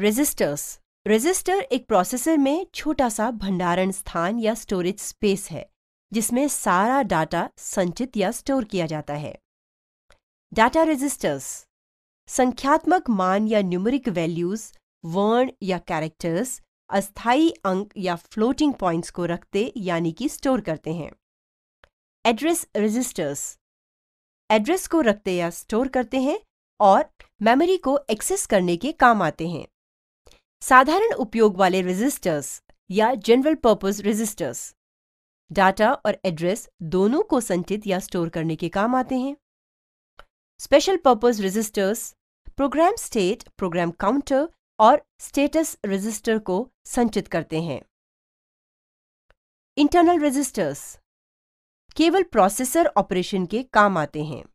resistors resistor एक processor में छोटा सा भंडारण स्थान या स्टोरेज स्पेस है जिसमें सारा डाटा संचित या स्टोर किया जाता है डाटा रेजिस्टर्स संख्यात्मक मान या न्यूमरिक वैल्यूज वर्ण या कैरेक्टर्स अस्थाई अंक या फ्लोटिंग पॉइंट्स को रखते यानी कि स्टोर करते हैं एड्रेस रजिस्टर्स एड्रेस को रखते या स्टोर करते हैं और मेमोरी को एक्सेस करने के काम आते हैं साधारण उपयोग वाले रजिस्टर्स या जनरल पर्पस रजिस्टर्स डाटा और एड्रेस दोनों को संचित या स्टोर करने के काम आते हैं special purpose registers program state program counter और स्टेटस रजिस्टर को संचित करते हैं इंटरनल रजिस्टर्स केवल प्रोसेसर ऑपरेशन के काम आते हैं